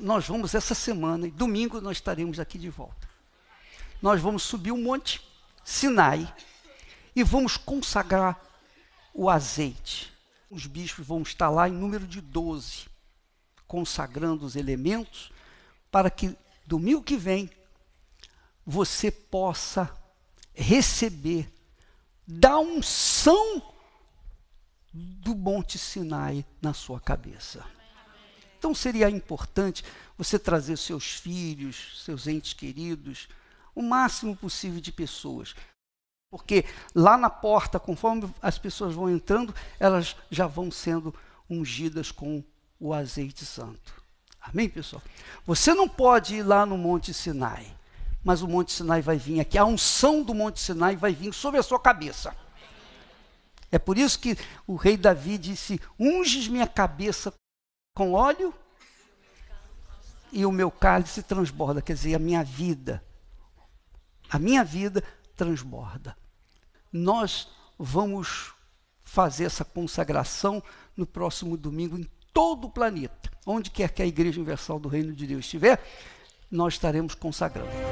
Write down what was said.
nós vamos essa semana, e domingo nós estaremos aqui de volta. Nós vamos subir o um monte Sinai e vamos consagrar o azeite. Os bispos vão estar lá em número de 12, consagrando os elementos para que domingo que vem você possa receber da unção do Monte Sinai na sua cabeça. Então seria importante você trazer seus filhos, seus entes queridos, o máximo possível de pessoas. Porque lá na porta, conforme as pessoas vão entrando, elas já vão sendo ungidas com o azeite santo. Amém, pessoal? Você não pode ir lá no Monte Sinai, mas o Monte Sinai vai vir aqui. A unção do Monte Sinai vai vir sobre a sua cabeça. É por isso que o rei Davi disse: Unges minha cabeça com óleo e o meu cálice transborda, quer dizer, a minha vida. A minha vida transborda. Nós vamos fazer essa consagração no próximo domingo em todo o planeta. Onde quer que a Igreja Universal do Reino de Deus estiver, nós estaremos consagrando.